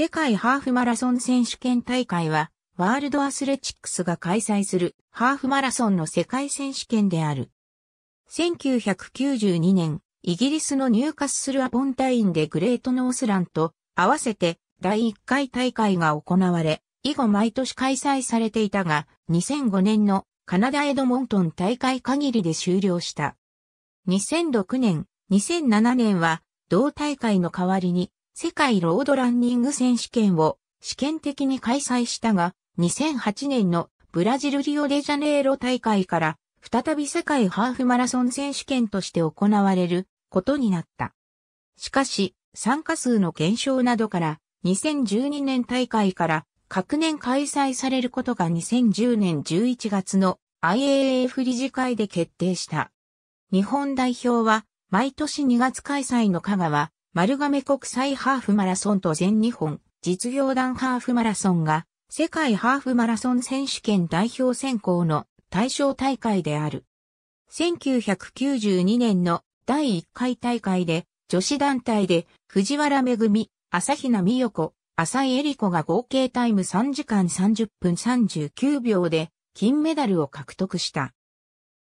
世界ハーフマラソン選手権大会は、ワールドアスレチックスが開催するハーフマラソンの世界選手権である。1992年、イギリスのニューカッスルアポンタインでグレートノースランと合わせて第1回大会が行われ、以後毎年開催されていたが、2005年のカナダエドモントン大会限りで終了した。2006年、2007年は同大会の代わりに世界ロードランニング選手権を試験的に開催したが、2008年のブラジルリオデジャネイロ大会から再び世界ハーフマラソン選手権として行われることになった。しかし、参加数の減少などから2012年大会から各年開催されることが2010年11月の IAAF 理事会で決定した。日本代表は毎年2月開催の香川、丸亀国際ハーフマラソンと全日本実業団ハーフマラソンが世界ハーフマラソン選手権代表選考の対象大会である。1992年の第1回大会で女子団体で藤原めぐみ、朝比奈美代子、浅井恵里子が合計タイム3時間30分39秒で金メダルを獲得した。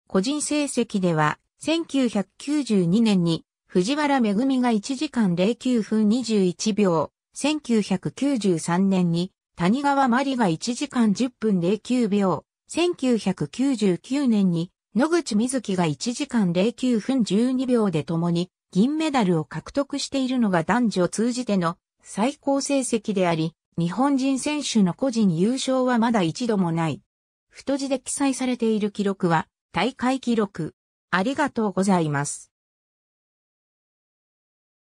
個人成績では1992年に藤原めぐみが1時間09分21秒、1993年に、谷川まりが1時間10分09秒、1999年に、野口みずきが1時間09分12秒で共に銀メダルを獲得しているのが男女通じての最高成績であり、日本人選手の個人優勝はまだ一度もない。太字で記載されている記録は大会記録。ありがとうございます。